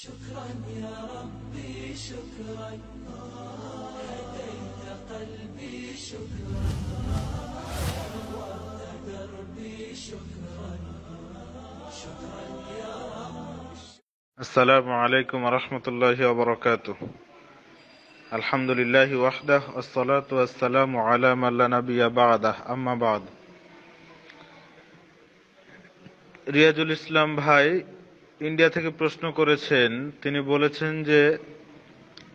شكرا يا ربي شكرا هديت قلبي شكرا نورت دربي شكرا شكرا يا رب السلام عليكم ورحمة الله وبركاته الحمد لله وحده الصلاة والسلام على من لا نبي بعده أما بعد রিয়াজুল ইসলাম ভাই ইন্ডিয়া থেকে প্রশ্ন করেছেন তিনি বলেছেন যে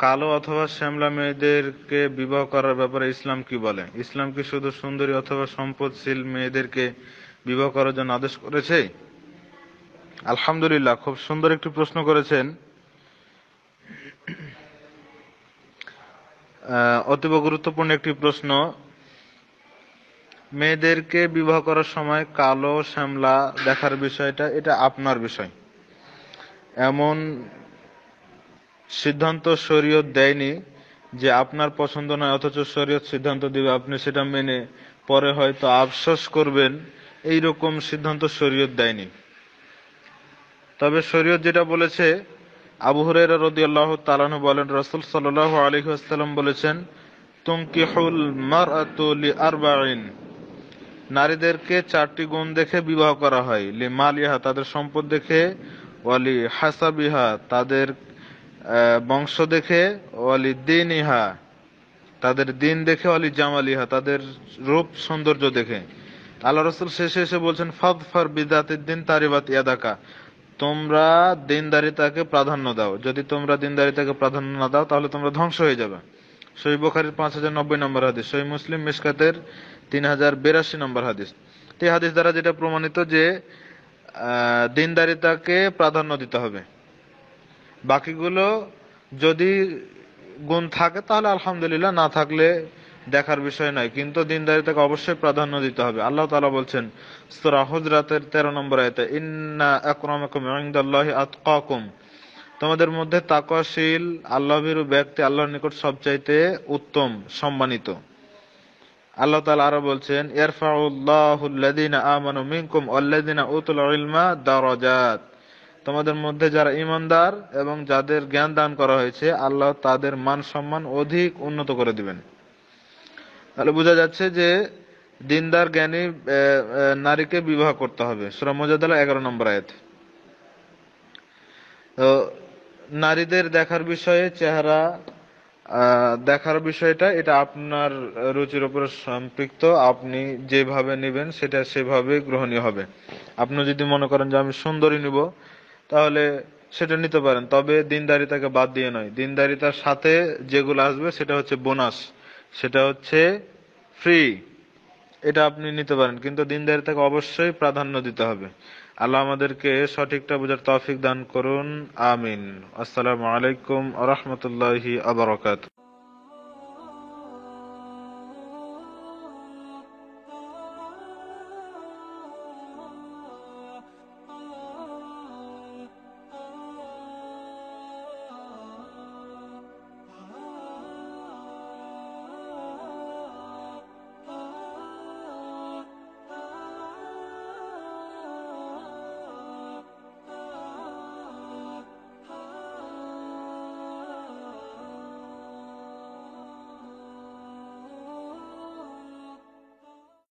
কালো অথবা শ্যামলা মেয়েদেরকে বিবাহ করার ব্যাপারে ইসলাম কি বলে ইসলাম কি শুধু সুন্দরী অথবা সম্পদশীল মেয়েদেরকে বিবাহ করার জন্য আদেশ করেছে আলহামদুলিল্লাহ খুব সুন্দর একটি প্রশ্ন করেছেন অতীব গুরুত্বপূর্ণ একটি প্রশ্ন মেয়েদেরকে বিবাহ করার সময় কালো শ্যামলা দেখার বিষয়টা এটা আপনার বিষয় এমন সিদ্ধান্ত শরীয়ত দেয়নি যে আপনার পছন্দ নয় অথচ শরীয়ত সিদ্ধান্ত দিবে আপনি সেটা মেনে পরে হয়তো আফসোস করবেন এই রকম সিদ্ধান্ত শরীয়ত দেয়নি তবে শরীয়ত যেটা বলেছে আবু হরেরা রদি আল্লাহ তালানু বলেন রসুল সাল্লাহ আলহি আসসালাম বলেছেন তুমকিহুল মার আরবাইন নারীদেরকে চারটি গুণ দেখে বিবাহ করা হয় লি মালিয়া তাদের সম্পদ দেখে ওয়ালি হাসাবিহা তাদের বংশ দেখে ওয়ালি দিন ইহা তাদের দিন দেখে অলি জামাল ইহা তাদের রূপ সৌন্দর্য দেখে আল্লাহ রসুল শেষে এসে বলছেন ফাদ ফার বিদাতের দিন তারিবাত ইয়াদাকা তোমরা দিনদারিতাকে প্রাধান্য দাও যদি তোমরা দিনদারিতাকে প্রাধান্য না দাও তাহলে তোমরা ধ্বংস হয়ে যাবে সই বোখারির পাঁচ হাজার নব্বই নম্বর হাদিস সই মুসলিম মিসকাতের তিন হাজার বিরাশি নম্বর হাদিস এই হাদিস দ্বারা যেটা প্রমাণিত যে দিনদারিতাকে প্রাধান্য দিতে হবে বাকিগুলো যদি গুণ থাকে তাহলে আলহামদুলিল্লাহ না থাকলে দেখার বিষয় নয় কিন্তু দিনদারিতাকে অবশ্যই প্রাধান্য দিতে হবে আল্লাহ তালা বলছেন সুরা হুজরাতের তেরো নম্বর আয়তে ইন্না আকরমাকুম ইন্দাল্লাহি আতকাকুম তোমাদের মধ্যে তাকশীল আল্লাহ ব্যক্তি আল্লাহর নিকট সবচাইতে উত্তম সম্মানিত আল্লাহ তালা আরো বলছেন দারাজাত তোমাদের মধ্যে যারা ইমানদার এবং যাদের জ্ঞান দান করা হয়েছে আল্লাহ তাদের মান সম্মান অধিক উন্নত করে দিবেন তাহলে বোঝা যাচ্ছে যে দিনদার জ্ঞানী নারীকে বিবাহ করতে হবে শ্রমজাদালা এগারো নম্বর আয়াত তো নারীদের দেখার বিষয়ে চেহারা দেখার বিষয়টা এটা আপনার রুচির উপর সম্পৃক্ত আপনি যেভাবে নেবেন সেটা সেভাবে গ্রহণীয় হবে আপনি যদি মনে করেন যে আমি সুন্দরী নিব তাহলে সেটা নিতে পারেন তবে দিনদারিতাকে বাদ দিয়ে নয় দিনদারিতার সাথে যেগুলো আসবে সেটা হচ্ছে বোনাস সেটা হচ্ছে ফ্রি এটা আপনি নিতে পারেন কিন্তু দিনদারিতাকে অবশ্যই প্রাধান্য দিতে হবে আল্লাহ আমাদেরকে সঠিকটা বোঝার তৌফিক দান করুন আমিন আসসালামু আলাইকুম আ রহমতুল্লাহি আবরকাত